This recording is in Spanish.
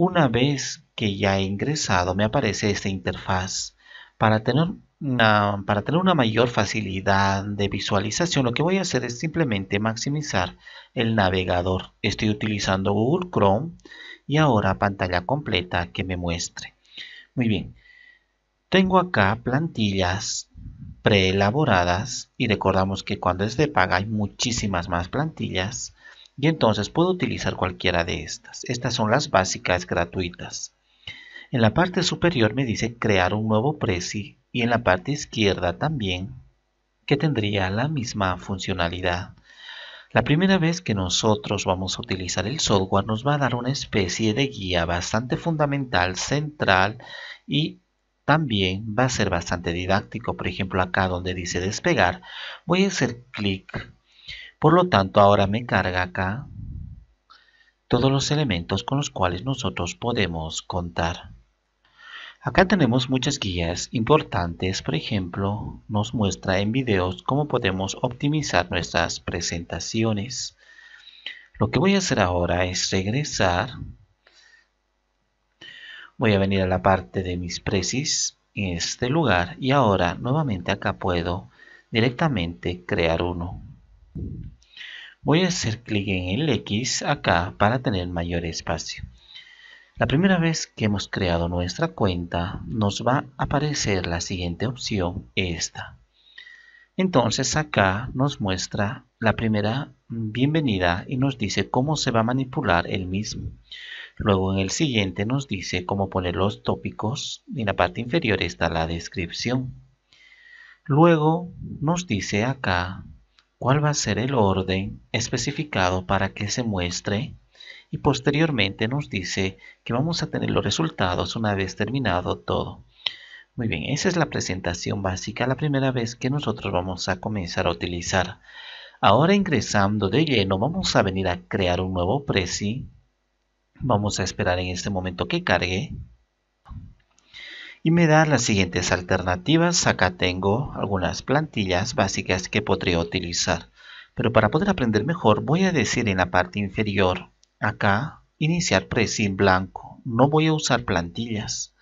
Una vez que ya he ingresado me aparece esta interfaz. Para tener, una, mayor facilidad de visualización lo que voy a hacer es simplemente maximizar el navegador. Estoy utilizando Google Chrome y ahora pantalla completa que me muestre. Muy bien, tengo acá plantillas preelaboradas y recordamos que cuando es de paga hay muchísimas más plantillas y entonces puedo utilizar cualquiera de estas. Estas son las básicas gratuitas. En la parte superior me dice crear un nuevo Prezi y en la parte izquierda también que tendría la misma funcionalidad. La primera vez que nosotros vamos a utilizar el software nos va a dar una especie de guía bastante fundamental, central y también va a ser bastante didáctico. Por ejemplo acá donde dice despegar voy a hacer clic por lo tanto, ahora me carga acá todos los elementos con los cuales nosotros podemos contar. Acá tenemos muchas guías importantes, por ejemplo, nos muestra en videos cómo podemos optimizar nuestras presentaciones. Lo que voy a hacer ahora es regresar. Voy a venir a la parte de mis precis en este lugar y ahora nuevamente acá puedo directamente crear uno. Voy a hacer clic en el X acá para tener mayor espacio. La primera vez que hemos creado nuestra cuenta, nos va a aparecer la siguiente opción, esta. Entonces acá nos muestra la primera bienvenida y nos dice cómo se va a manipular el mismo. Luego en el siguiente nos dice cómo poner los tópicos y en la parte inferior está la descripción. Luego nos dice acá cuál va a ser el orden especificado para que se muestre y posteriormente nos dice que vamos a tener los resultados una vez terminado todo. Muy bien, esa es la presentación básica, la primera vez que nosotros vamos a comenzar a utilizar. Ahora ingresando de lleno, vamos a venir a crear un nuevo Prezi. Vamos a esperar en este momento que cargue y me da las siguientes alternativas. Acá tengo algunas plantillas básicas que podría utilizar. Pero para poder aprender mejor voy a decir en la parte inferior, acá, iniciar pressing blanco. No voy a usar plantillas.